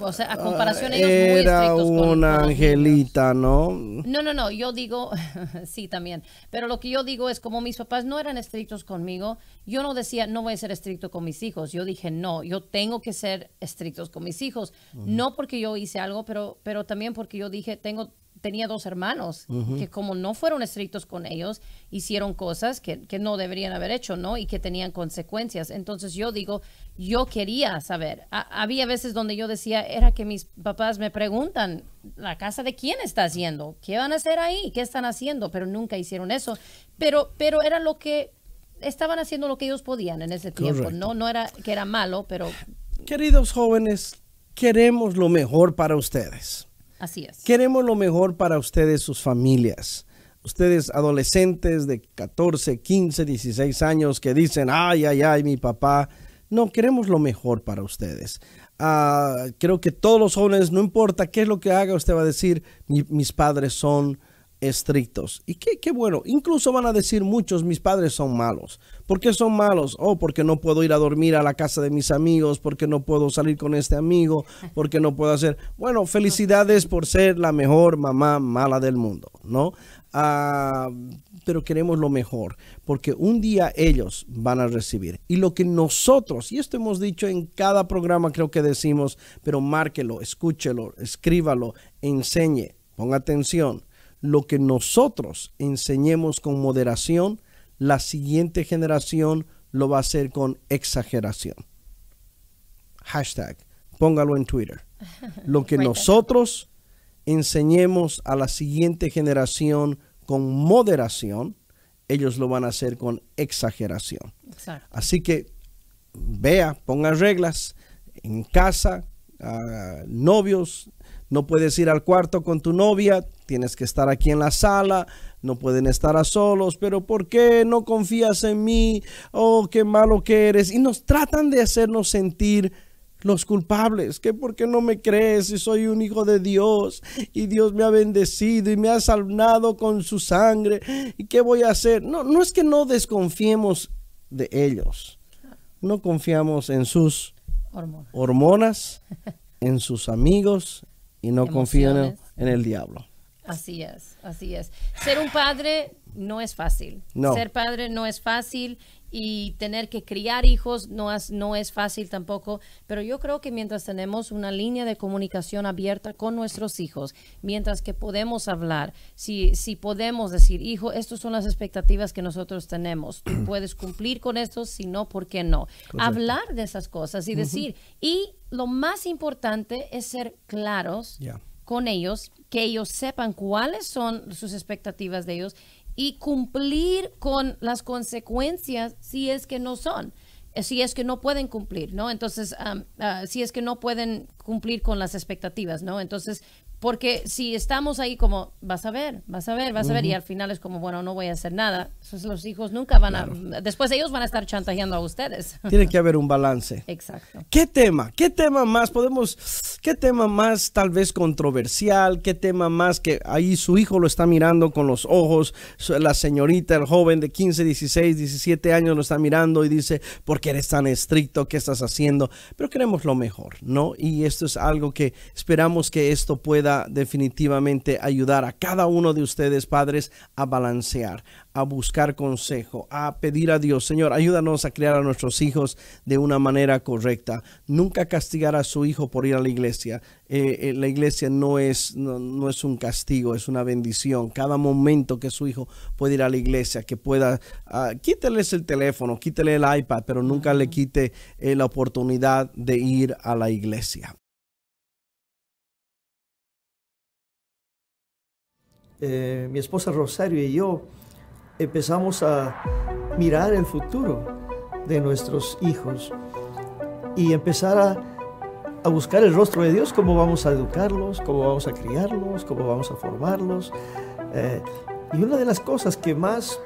o sea, a ah, comparación ellos Era una angelita, ¿no? No, no, no, yo digo, sí, también. Pero lo que yo digo es, como mis papás no eran estrictos conmigo, yo no decía, no voy a ser estricto con mis hijos. Yo dije, no, yo tengo que ser estrictos con mis hijos. No porque yo hice algo, pero, pero también porque yo dije, tengo tenía dos hermanos, que como no fueron estrictos con ellos, hicieron cosas que, no deberían haber hecho, ¿no? Y que tenían consecuencias. Entonces yo digo, yo quería saber. había veces donde yo decía, era que mis papás me preguntan, ¿la casa de quién está haciendo? ¿Qué van a hacer ahí? ¿Qué están haciendo? Pero nunca hicieron eso. Pero, pero era lo que estaban haciendo lo que ellos podían en ese tiempo. No, no era que era malo, pero... Queridos jóvenes, queremos lo mejor para ustedes. Así es. Queremos lo mejor para ustedes, sus familias. Ustedes adolescentes de 14, 15, 16 años que dicen, ay, ay, ay, mi papá. No, queremos lo mejor para ustedes. Ah, creo que todos los jóvenes, no importa qué es lo que haga, usted va a decir, mis padres son estrictos. Y qué, qué, bueno, incluso van a decir muchos, mis padres son malos. ¿Por qué son malos? Oh, porque no puedo ir a dormir a la casa de mis amigos, porque no puedo salir con este amigo, porque no puedo hacer... Bueno, felicidades por ser la mejor mamá mala del mundo, ¿no? Ah, pero queremos lo mejor, porque un día ellos van a recibir. Y lo que nosotros, y esto hemos dicho en cada programa, creo que decimos, pero márquelo, escúchelo, escríbalo, enseñe, ponga atención lo que nosotros enseñemos con moderación, la siguiente generación lo va a hacer con exageración. Hashtag, póngalo en Twitter. Lo que nosotros enseñemos a la siguiente generación con moderación, ellos lo van a hacer con exageración. Así que vea, ponga reglas en casa, novios, no puedes ir al cuarto con tu novia, tienes que estar aquí en la sala, no pueden estar a solos, pero ¿por qué no confías en mí? Oh, qué malo que eres. Y nos tratan de hacernos sentir los culpables, que por qué no me crees si soy un hijo de Dios y Dios me ha bendecido y me ha salvado con su sangre y qué voy a hacer. No, no es que no desconfiemos de ellos, no confiamos en sus hormonas en sus amigos, y no confían en, el diablo. Así es, así es. Ser un padre no es fácil. No. Ser padre no es fácil y tener que criar hijos no es, no es fácil tampoco, pero yo creo que mientras tenemos una línea de comunicación abierta con nuestros hijos, mientras que podemos hablar, si, si podemos decir, hijo, estas son las expectativas que nosotros tenemos, tú puedes cumplir con esto, si no, ¿por qué no? Hablar de esas cosas y decir, y lo más importante es ser claros. con ellos, que ellos sepan cuáles son sus expectativas de ellos y cumplir con las consecuencias si es que no son eh, si es que no pueden cumplir, ¿no? Entonces, ah, si es que no pueden cumplir con las expectativas, ¿no? Entonces, porque si estamos ahí como, vas a ver, vas a ver, vas a ver, y al final es como, bueno, no voy a hacer nada. Entonces los hijos nunca van a, después ellos van a estar chantajeando a ustedes. Tiene que haber un balance. Exacto. ¿Qué tema? ¿Qué tema más podemos, qué tema más tal vez controversial? ¿Qué tema más que ahí su hijo lo está mirando con los ojos? La señorita, el joven de 15, 16, 17 años lo está mirando y dice, ¿por qué eres tan estricto? ¿Qué estás haciendo? Pero queremos lo mejor, ¿no? Y esto es algo que esperamos que esto pueda definitivamente ayudar a cada uno de ustedes, padres, a balancear, a buscar consejo, a pedir a Dios, Señor, ayúdanos a criar a nuestros hijos de una manera correcta. Nunca castigar a su hijo por ir a la iglesia. Eh, eh, la iglesia no es, no, es un castigo, es una bendición. Cada momento que su hijo puede ir a la iglesia, que pueda, ah, quíteles el teléfono, quítele el iPad, pero nunca le quite eh, la oportunidad de ir a la iglesia. Eh, mi esposa Rosario y yo empezamos a mirar el futuro de nuestros hijos y empezar a, buscar el rostro de Dios, cómo vamos a educarlos, cómo vamos a criarlos, cómo vamos a formarlos. Eh, y una de las cosas que más,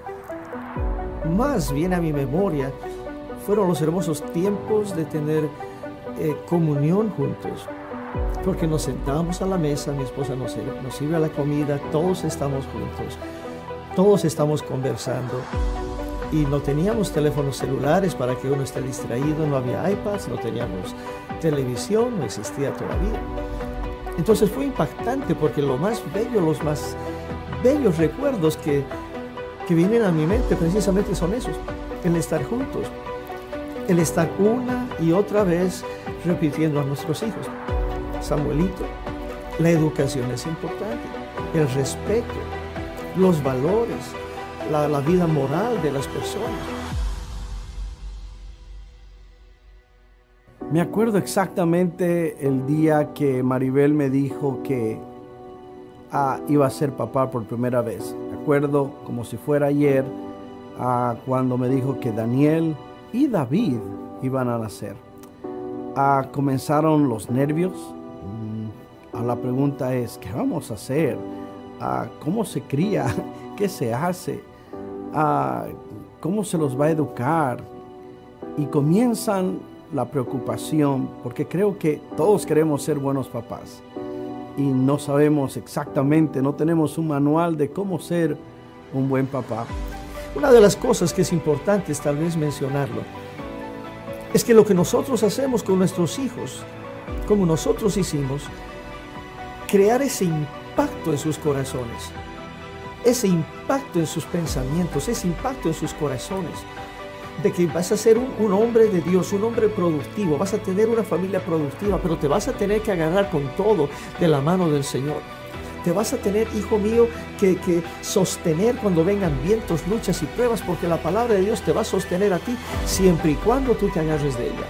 más viene a mi memoria fueron los hermosos tiempos de tener eh, comunión juntos, porque nos sentábamos a la mesa, mi esposa nos, nos sirve a la comida, todos estamos juntos, todos estamos conversando y no teníamos teléfonos celulares para que uno esté distraído, no había iPads, no teníamos televisión, no existía todavía. Entonces fue impactante porque lo más bello, los más bellos recuerdos que vienen a mi mente precisamente son esos, el estar juntos, el estar una y otra vez repitiendo a nuestros hijos. Samuelito, la educación es importante, el respeto, los valores, la, vida moral de las personas. Me acuerdo exactamente el día que Maribel me dijo que ah, iba a ser papá por primera vez. Me acuerdo como si fuera ayer ah, cuando me dijo que Daniel y David iban a nacer. Ah, comenzaron los nervios, Ah, la pregunta es, ¿qué vamos a hacer? Ah, ¿Cómo se cría? ¿Qué se hace? Ah, ¿Cómo se los va a educar? Y comienzan la preocupación, porque creo que todos queremos ser buenos papás y no sabemos exactamente, no tenemos un manual de cómo ser un buen papá. Una de las cosas que es importante es tal vez mencionarlo, es que lo que nosotros hacemos con nuestros hijos, como nosotros hicimos, crear ese impacto en sus corazones, ese impacto en sus pensamientos, ese impacto en sus corazones, de que vas a ser un, hombre de Dios, un hombre productivo, vas a tener una familia productiva, pero te vas a tener que agarrar con todo de la mano del Señor. Te vas a tener, hijo mío, que, que sostener cuando vengan vientos, luchas y pruebas, porque la palabra de Dios te va a sostener a ti siempre y cuando tú te agarres de ella.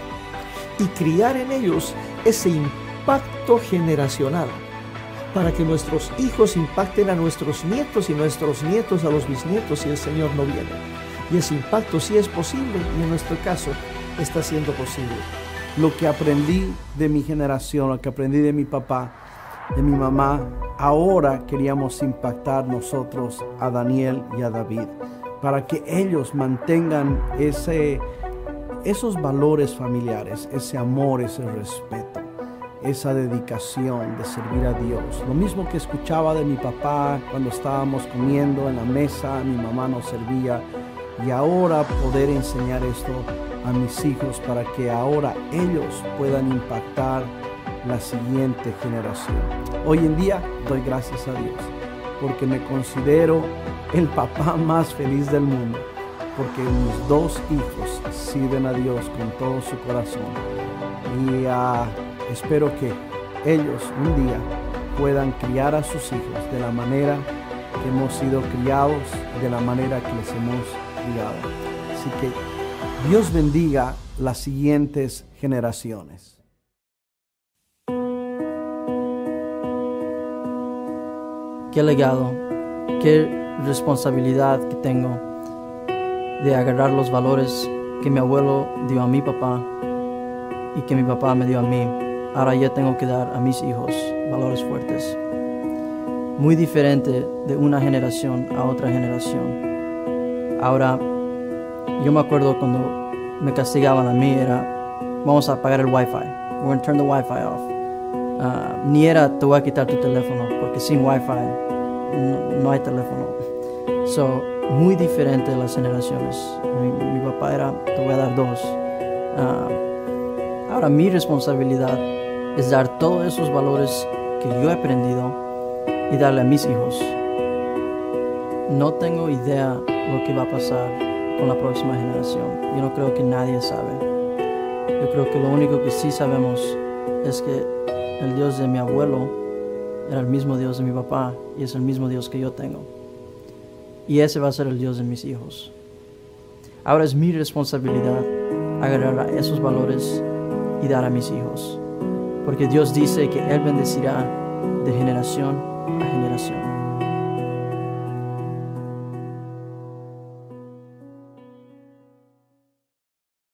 Y criar en ellos ese impacto generacional para que nuestros hijos impacten a nuestros nietos y nuestros nietos a los bisnietos si el Señor no viene. Y ese impacto sí es posible y en nuestro caso está siendo posible. Lo que aprendí de mi generación, lo que aprendí de mi papá, de mi mamá, ahora queríamos impactar nosotros a Daniel y a David para que ellos mantengan ese, esos valores familiares, ese amor, ese respeto esa dedicación de servir a Dios. Lo mismo que escuchaba de mi papá cuando estábamos comiendo en la mesa, mi mamá nos servía. Y ahora poder enseñar esto a mis hijos para que ahora ellos puedan impactar la siguiente generación. Hoy en día doy gracias a Dios porque me considero el papá más feliz del mundo, porque mis dos hijos sirven a Dios con todo su corazón. Y Espero que ellos un día puedan criar a sus hijos de la manera que hemos sido criados, de la manera que les hemos criado. Así que Dios bendiga las siguientes generaciones. qué legado, qué responsabilidad que tengo de agarrar los valores que mi abuelo dio a mi papá y que mi papá me dio a mí ahora yo tengo que dar a mis hijos valores fuertes. Muy diferente de una generación a otra generación. Ahora, yo me acuerdo cuando me castigaban a mí, era, vamos a apagar el wifi, we're going to turn the wifi off. Ah, ni era, te voy a quitar tu teléfono, porque sin wifi no, no hay teléfono. So, muy diferente de las generaciones. Mi, papá era, te voy a dar dos. Ah, ahora mi responsabilidad es dar todos esos valores que yo he aprendido y darle a mis hijos. No tengo idea lo que va a pasar con la próxima generación. Yo no creo que nadie sabe. Yo creo que lo único que sí sabemos es que el Dios de mi abuelo era el mismo Dios de mi papá y es el mismo Dios que yo tengo. Y ese va a ser el Dios de mis hijos. Ahora es mi responsabilidad agarrar esos valores y dar a mis hijos porque Dios dice que Él bendecirá de generación a generación.